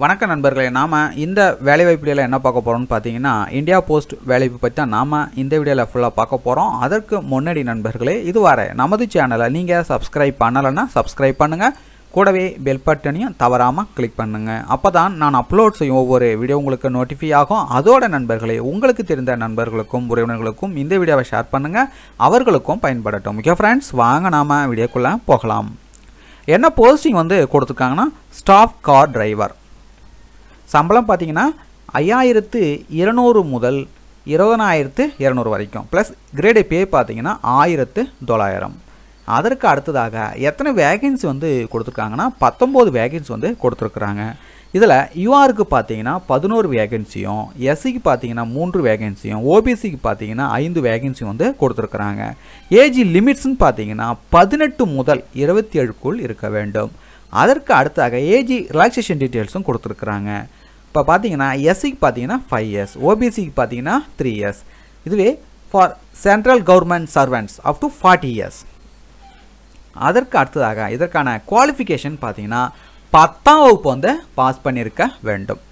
வணக்க நண்பர்களே நாம் இந்த வேலைவாய்ப்பு என்ன பார்க்க போகிறோம்னு பார்த்தீங்கன்னா இந்தியா போஸ்ட் வேலைவாய்ப்பு பற்றி தான் நாம் இந்த வீடியோவில் ஃபுல்லாக பார்க்க போகிறோம் அதற்கு முன்னாடி நண்பர்களே இதுவரை நமது சேனலை நீங்கள் சப்ஸ்கிரைப் பண்ணலைன்னா சப்ஸ்கிரைப் பண்ணுங்கள் கூடவே பெல் பட்டனையும் தவறாமல் கிளிக் பண்ணுங்கள் அப்போ தான் நான் அப்லோட் செய்யும் ஒவ்வொரு வீடியோ உங்களுக்கு நோட்டிஃபை ஆகும் அதோட நண்பர்களே உங்களுக்கு தெரிந்த நண்பர்களுக்கும் உறவினர்களுக்கும் இந்த வீடியோவை ஷேர் பண்ணுங்கள் அவர்களுக்கும் பயன்படட்டும் ஓகே ஃப்ரெண்ட்ஸ் வாங்க நாம் வீடியோக்குள்ளே போகலாம் என்ன போஸ்டிங் வந்து கொடுத்துருக்காங்கன்னா ஸ்டாஃப் கார் டிரைவர் சம்பளம் பார்த்தீங்கன்னா ஐயாயிரத்து இருநூறு முதல் இருபதனாயிரத்து இரநூறு வரைக்கும் ப்ளஸ் கிரேடு பே பார்த்தீங்கன்னா ஆயிரத்து தொள்ளாயிரம் அதற்கு அடுத்ததாக எத்தனை வேகன்சி வந்து கொடுத்துருக்காங்கன்னா பத்தொம்போது வேகன்சி வந்து கொடுத்துருக்குறாங்க இதில் யூஆருக்கு பார்த்தீங்கன்னா பதினோரு வேகன்சியும் எஸ்சிக்கு பார்த்தீங்கன்னா மூன்று வேகன்சியும் ஓபிசிக்கு பார்த்தீங்கன்னா ஐந்து வேகன்சியும் வந்து கொடுத்துருக்குறாங்க ஏஜி லிமிட்ஸ்னு பார்த்தீங்கன்னா பதினெட்டு முதல் இருபத்தி ஏழுக்குள் இருக்க வேண்டும் அதற்கு அடுத்தாக ஏஜி ரிலாக்ஸேஷன் டீட்டெயில்ஸும் கொடுத்துருக்குறாங்க இப்போ பார்த்தீங்கன்னா எஸ்சிக்கு பார்த்தீங்கன்னா ஃபைவ் இயர்ஸ் ஓபிசிக்கு பார்த்தீங்கன்னா த்ரீ இயர்ஸ் இதுவே for central government servants up to forty years அதற்கு அடுத்ததாக இதற்கான குவாலிஃபிகேஷன் பார்த்தீங்கன்னா பத்தாம் வகுப்பு வந்து பாஸ் பண்ணியிருக்க வேண்டும்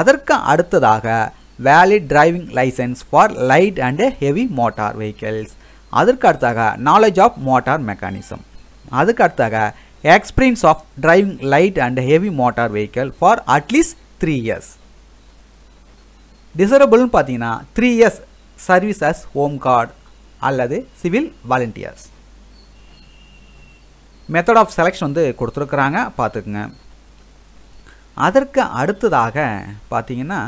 அதற்கு அடுத்ததாக valid driving licence for light and heavy motor vehicles அதற்கு அடுத்தாக நாலேஜ் ஆஃப் மோட்டார் மெக்கானிசம் அதுக்கு அடுத்தாக experience of driving light and heavy motor vehicle for at least three years டிசரபிள்னு பார்த்தீங்கன்னா three years service as home guard அல்லது civil volunteers method of selection வந்து கொடுத்துருக்குறாங்க பார்த்துக்குங்க அதற்கு அடுத்ததாக பார்த்தீங்கன்னா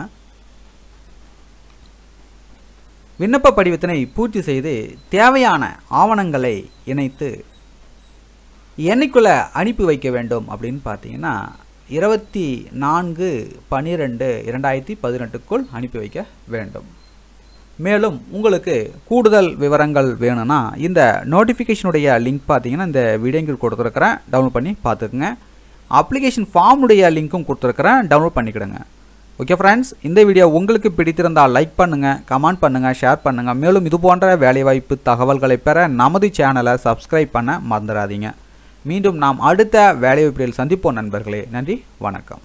விண்ணப்ப படிவத்தினை பூர்த்தி செய்து தேவையான ஆவணங்களை இணைத்து என்னைக்குள்ளே அனுப்பி வைக்க வேண்டும் அப்படின்னு பார்த்தீங்கன்னா இருபத்தி நான்கு பனிரெண்டு இரண்டாயிரத்தி பதினெட்டுக்குள் அனுப்பி வைக்க வேண்டும் மேலும் உங்களுக்கு கூடுதல் விவரங்கள் வேணும்னா இந்த நோட்டிஃபிகேஷனுடைய லிங்க் பார்த்தீங்கன்னா இந்த வீடியோங்கில் கொடுத்துருக்குறேன் டவுன்லோட் பண்ணி பார்த்துக்குங்க அப்ளிகேஷன் ஃபார்முடைய லிங்க்கும் கொடுத்துருக்குறேன் டவுன்லோட் பண்ணிக்கிடுங்க ஓகே ஃப்ரெண்ட்ஸ் இந்த வீடியோ உங்களுக்கு பிடித்திருந்தால் லைக் பண்ணுங்கள் கமெண்ட் பண்ணுங்கள் ஷேர் பண்ணுங்கள் மேலும் இது போன்ற வேலைவாய்ப்பு தகவல்களை பெற நமது சேனலை சப்ஸ்கிரைப் பண்ண மறந்துடாதீங்க மீண்டும் நாம் அடுத்த வேலை வாய்ப்புகளில் சந்திப்போம் நண்பர்களே நன்றி வணக்கம்